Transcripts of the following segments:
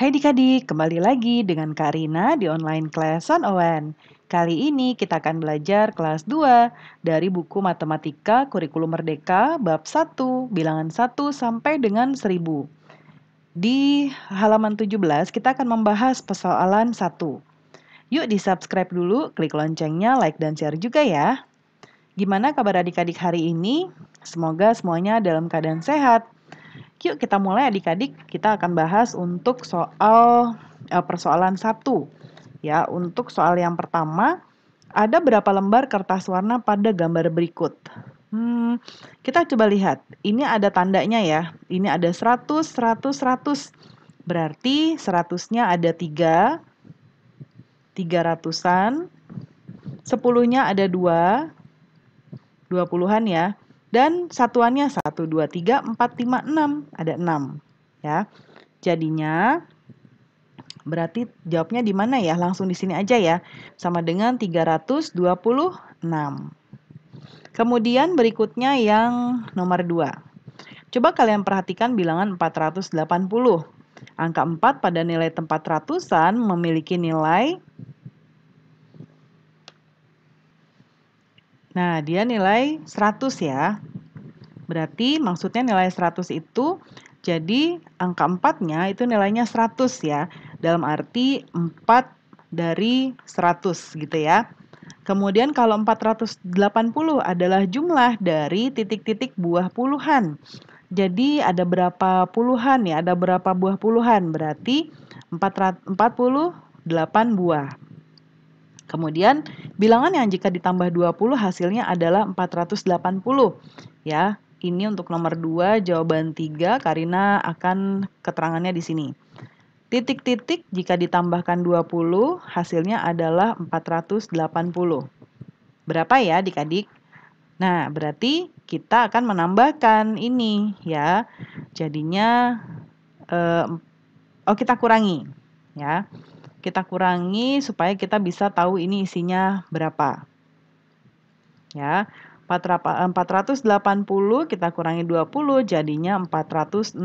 Hai adik kembali lagi dengan Karina di online kelas Owen. Kali ini kita akan belajar kelas 2 dari buku Matematika Kurikulum Merdeka bab 1, bilangan 1 sampai dengan 1000. Di halaman 17 kita akan membahas persoalan 1. Yuk di-subscribe dulu, klik loncengnya, like dan share juga ya. Gimana kabar adik-adik hari ini? Semoga semuanya dalam keadaan sehat Yuk kita mulai adik-adik, kita akan bahas untuk soal eh, persoalan satu. Ya, untuk soal yang pertama, ada berapa lembar kertas warna pada gambar berikut? Hmm, kita coba lihat. Ini ada tandanya ya. Ini ada 100, 100, 100. Berarti 100-nya ada 3, 300-an, 10-nya ada 2, 20-an ya. Dan satuannya 1, 2, 3, 4, 5, 6. Ada 6. Ya. Jadinya berarti jawabnya di mana ya? Langsung di sini aja ya. Sama dengan 326. Kemudian berikutnya yang nomor 2. Coba kalian perhatikan bilangan 480. Angka 4 pada nilai tempat ratusan memiliki nilai Nah, dia nilai 100 ya. Berarti maksudnya nilai 100 itu jadi angka 4-nya itu nilainya 100 ya. Dalam arti 4 dari 100 gitu ya. Kemudian kalau 480 adalah jumlah dari titik-titik buah puluhan. Jadi ada berapa puluhan ya? Ada berapa buah puluhan? Berarti 448 buah. Kemudian bilangan yang jika ditambah 20 hasilnya adalah 480. Ya, ini untuk nomor 2, jawaban 3 Karina akan keterangannya di sini. Titik-titik jika ditambahkan 20 hasilnya adalah 480. Berapa ya adik-adik? Nah, berarti kita akan menambahkan ini ya. Jadinya eh, oh kita kurangi ya kita kurangi supaya kita bisa tahu ini isinya berapa. Ya, 480 kita kurangi 20 jadinya 460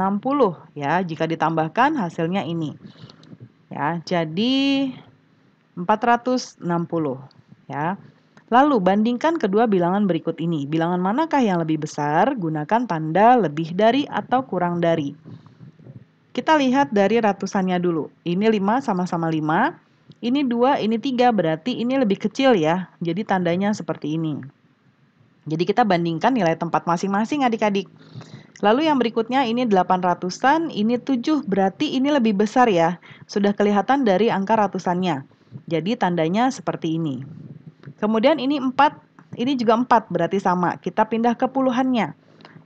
ya. Jika ditambahkan hasilnya ini. Ya, jadi 460 ya. Lalu bandingkan kedua bilangan berikut ini. Bilangan manakah yang lebih besar? Gunakan tanda lebih dari atau kurang dari. Kita lihat dari ratusannya dulu. Ini 5 sama-sama 5. Ini 2, ini 3, berarti ini lebih kecil ya. Jadi tandanya seperti ini. Jadi kita bandingkan nilai tempat masing-masing adik-adik. Lalu yang berikutnya ini 800-an, ini 7, berarti ini lebih besar ya. Sudah kelihatan dari angka ratusannya. Jadi tandanya seperti ini. Kemudian ini 4, ini juga 4, berarti sama. Kita pindah ke puluhannya.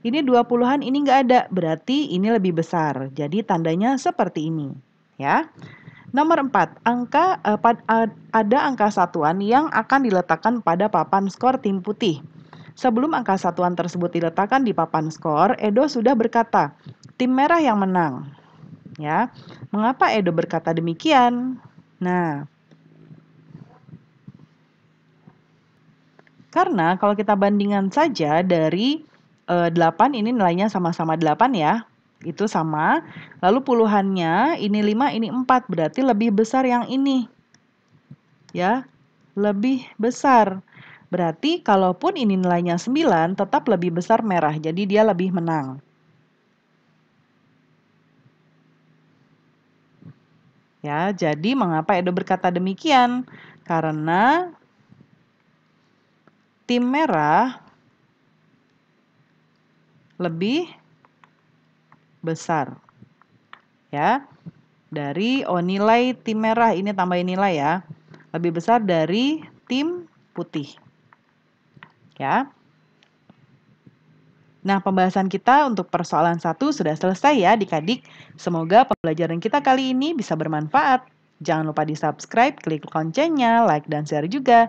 Ini 20-an ini nggak ada, berarti ini lebih besar. Jadi tandanya seperti ini, ya. Nomor 4, angka eh, pad, ada angka satuan yang akan diletakkan pada papan skor tim putih. Sebelum angka satuan tersebut diletakkan di papan skor, Edo sudah berkata, "Tim merah yang menang." Ya. Mengapa Edo berkata demikian? Nah, Karena kalau kita bandingkan saja dari 8 eh, ini nilainya sama-sama 8 ya. Itu sama. Lalu puluhannya ini 5, ini 4. Berarti lebih besar yang ini. Ya, lebih besar. Berarti kalaupun ini nilainya 9, tetap lebih besar merah. Jadi dia lebih menang. Ya, jadi mengapa Edo berkata demikian? Karena tim merah lebih besar. Ya. Dari oh nilai tim merah ini tambahin nilai ya. Lebih besar dari tim putih. Ya. Nah, pembahasan kita untuk persoalan satu sudah selesai ya dikadik Semoga pembelajaran kita kali ini bisa bermanfaat. Jangan lupa di subscribe, klik loncengnya, like dan share juga.